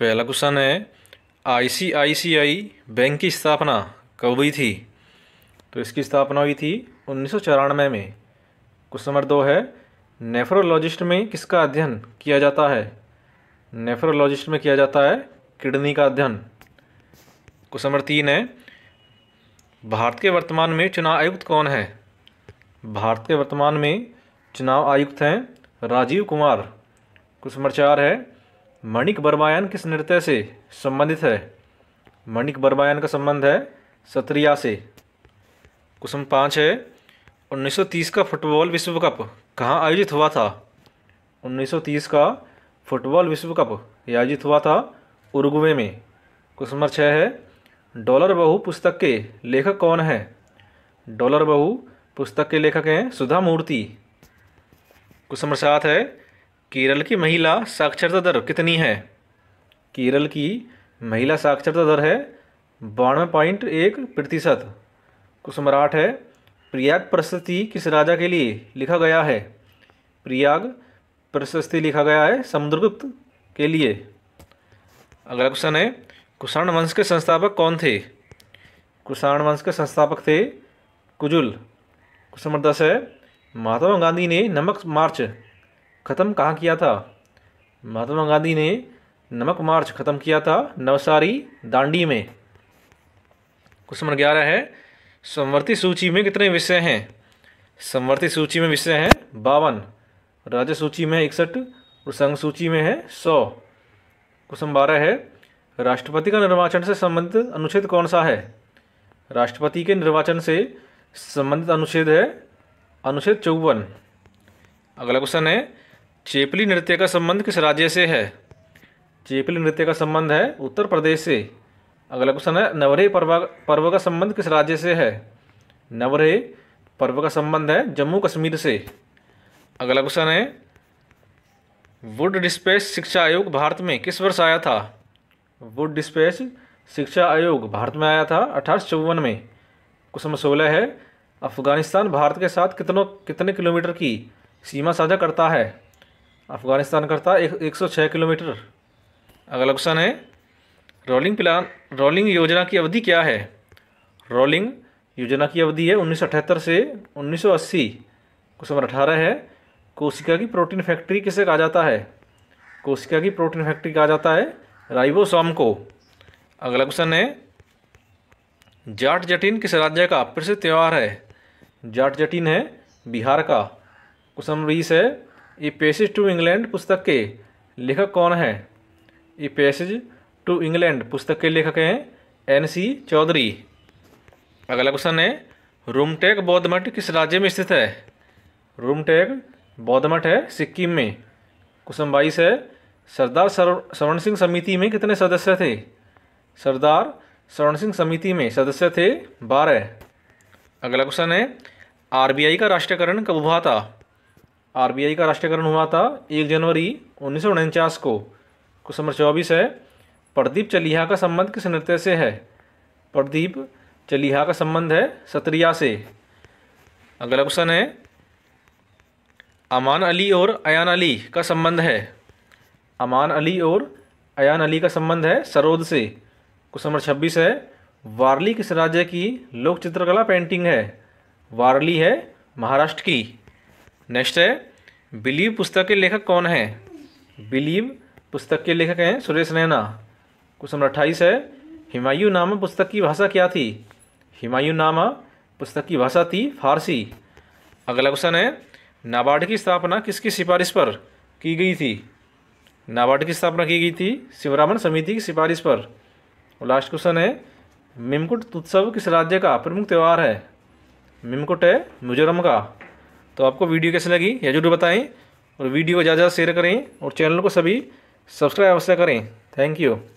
पहला क्वेश्चन है ICICI bank की स्थापना कब हुई थी तो इसकी स्थापना हुई थी उन्नीस में क्वेश्चन नंबर दो है नेफ्रोलॉजिस्ट में किसका अध्ययन किया जाता है नेफ्रोलॉजिस्ट में किया जाता है किडनी का अध्ययन क्वेश्चन नंबर तीन है भारत के वर्तमान में चुनाव आयुक्त कौन है भारत के वर्तमान में चुनाव आयुक्त हैं राजीव कुमार क्वेश्चन नंबर चार है मणिक बर्मायन किस नृत्य से संबंधित है मणिक बर्मायन का संबंध है सत्रिया से क्वेश्चन पाँच है 1930 का फुटबॉल विश्व कप कहाँ आयोजित हुआ था 1930 का फुटबॉल विश्व कप आयोजित हुआ था उर्गुवे में क्वेश्चन नंबर छः है डॉलर बहू पुस्तक के लेखक कौन हैं डॉलर बहू पुस्तक के लेखक हैं सुधा मूर्ति क्वेश्चन नंबर सात है केरल की महिला साक्षरता दर कितनी है केरल की महिला साक्षरता दर है बानवे पॉइंट एक प्रतिशत कुसमराट है प्रयाग प्रशस्ति किस राजा के लिए लिखा गया है प्रयाग प्रशस्ति लिखा गया है समुद्रगुप्त के लिए अगला क्वेश्चन है कुषाण वंश के संस्थापक कौन थे कुषाण वंश के संस्थापक थे कुजुल क्वेश्चन नंबर दस है महात्मा गांधी ने नमक मार्च ख़त्म कहाँ किया था महात्मा गांधी ने नमक मार्च ख़त्म किया था नवसारी दांडी में क्वेश्चन नंबर ग्यारह है संवर्ती सूची में कितने विषय हैं संवर्ती सूची में विषय हैं बावन राज्य सूची में इकसठ और संघ सूची में है सौ क्वेश्चन बारह है राष्ट्रपति का निर्वाचन से संबंधित अनुच्छेद कौन सा है राष्ट्रपति के निर्वाचन से संबंधित अनुच्छेद है अनुच्छेद चौवन अगला क्वेश्चन है चेपली नृत्य का संबंध किस राज्य से है चेपली नृत्य का संबंध है उत्तर प्रदेश से अगला क्वेश्चन है नवरे पर्व पर्व का संबंध किस राज्य से है नवरे पर्व का संबंध है जम्मू कश्मीर से अगला क्वेश्चन है वुड डिस्पेस शिक्षा आयोग भारत में किस वर्ष आया था वुड डिस्पेस शिक्षा आयोग भारत में आया था अठारह में क्वेश्चन नंबर सोलह है अफगानिस्तान भारत के साथ कितनों कितने किलोमीटर की सीमा साझा करता है अफगानिस्तान करता है एक सौ छः किलोमीटर अगला क्वेश्चन है रोलिंग प्लान रोलिंग योजना की अवधि क्या है रोलिंग योजना की अवधि है उन्नीस से उन्नीस क्वेश्चन अठारह है कोशिका की प्रोटीन फैक्ट्री किसे कहा जाता है कोशिका की प्रोटीन फैक्ट्री कहा जाता है राइबोसोम को अगला क्वेश्चन है जाट जटिन किस राज्य का प्रसिद्ध त्यौहार है जाट जटिन है बिहार का क्वेश्चन नंबर बीस है ए पेसेज टू इंग्लैंड पुस्तक के लेखक कौन है ये पेसेज टू इंग्लैंड पुस्तक के लेखक हैं एन सी चौधरी अगला क्वेश्चन है रूमटेक बौद्ध मठ किस राज्य में स्थित है रूमटेक बौद्ध मठ है सिक्किम में क्वेश्चन बाईस है सरदार सरवण सिंह समिति में कितने सदस्य थे सरदार सरवण सिंह समिति में सदस्य थे बारह अगला क्वेश्चन है आरबीआई का राष्ट्रीयकरण कब हुआ था आरबीआई का राष्ट्रीयकरण हुआ था एक जनवरी उन्नीस को क्वेश्चन नंबर चौबीस है प्रदीप चलिहा का संबंध किस नृत्य से है प्रदीप चलिहा का संबंध है सतरिया से अगला क्वेश्चन है अमान अली और अयान अली का संबंध है अमान अली और अयान अली का संबंध है सरोद से क्वेश्चन नंबर छब्बीस है वारली किस राज्य की लोक चित्रकला पेंटिंग है वारली है महाराष्ट्र की नेक्स्ट है बिलीव पुस्तक के लेखक कौन है बिलीव पुस्तक के लेखक हैं सुरेश रैना क्वेश्चन नंबर अट्ठाईस है हिमायू नामा पुस्तक की भाषा क्या थी हिमायू नामा पुस्तक की भाषा थी फारसी अगला क्वेश्चन है नाबार्ड की स्थापना किसकी सिफारिश पर की गई थी नाबार्ड की स्थापना की गई थी शिवरामन समिति की सिफारिश पर और लास्ट क्वेश्चन है मिमकुट उत्सव किस राज्य का प्रमुख त्यौहार है मिमकुट है मिजोरम का तो आपको वीडियो कैसी लगी यह जरूर बताएं और वीडियो को ज़्यादा ज़्यादा शेयर करें और चैनल को सभी सब्सक्राइब अवश्य करें थैंक यू